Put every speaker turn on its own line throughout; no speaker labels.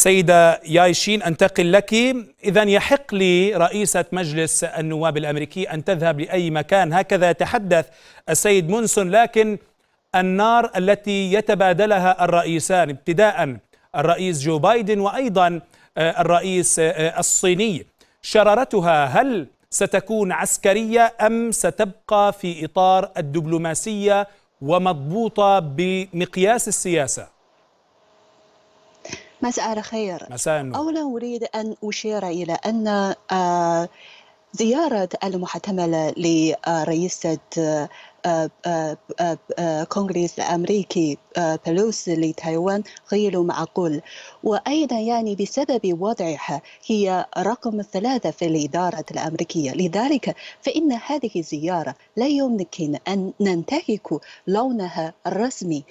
سيدة يايشين أنتقل لك إذا يحق لرئيسة مجلس النواب الأمريكي أن تذهب لأي مكان هكذا يتحدث السيد مونسون لكن النار التي يتبادلها الرئيسان ابتداء الرئيس جو بايدن وأيضا آه، الرئيس آه، الصيني شرارتها هل ستكون عسكرية أم ستبقى في إطار الدبلوماسية ومضبوطة بمقياس السياسة؟
مساء الخير
مساء النور أولا
أريد أن أشير إلى أن آه، زيارة المحتملة لرئيسة آه، آه، كونغرس الامريكي بلوس لتايوان غير معقول وايضا يعني بسبب وضعها هي رقم ثلاثه في الاداره الامريكيه لذلك فان هذه الزياره لا يمكن ان ننتهك لونها الرسمي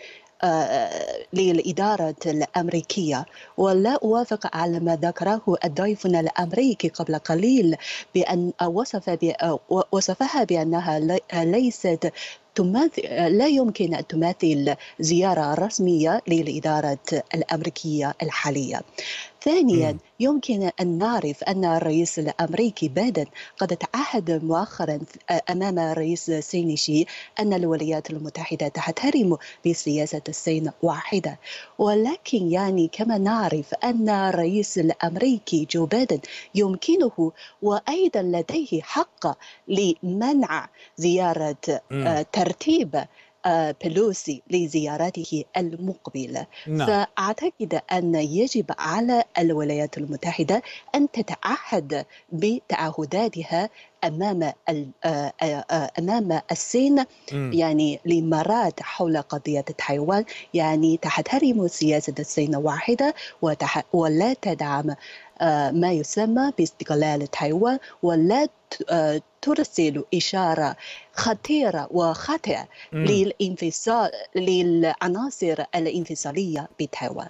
آه، آه، للإدارة الأمريكية ولا أوافق على ما ذكره الضيفنا الأمريكي قبل قليل بأن وصف آه، وصفها بأنها ليست تماثل لا يمكن أن تماثل زيارة رسمية للإدارة الأمريكية الحالية ثانيا يمكن أن نعرف أن الرئيس الأمريكي بايدن قد تعهد مؤخرا أمام الرئيس الصيني شي أن الولايات المتحدة تحترم بسياسة الصين واحدة ولكن يعني كما نعرف أن الرئيس الأمريكي جو بايدن يمكنه وأيضا لديه حق لمنع زيارة آه، تر ترتيب آه، بلوسي لزيارته المقبلة نعم. فأعتقد أن يجب على الولايات المتحدة أن تتعهد بتعهداتها امام آه، آه، امام الصين يعني لمرات حول قضيه تايوان يعني تحترم سياسه الصين واحده ولا تدعم ما يسمى باستقلال تايوان ولا آه، ترسل إشارة خطيرة وخطئة
للعناصر الانفصالية بتايوان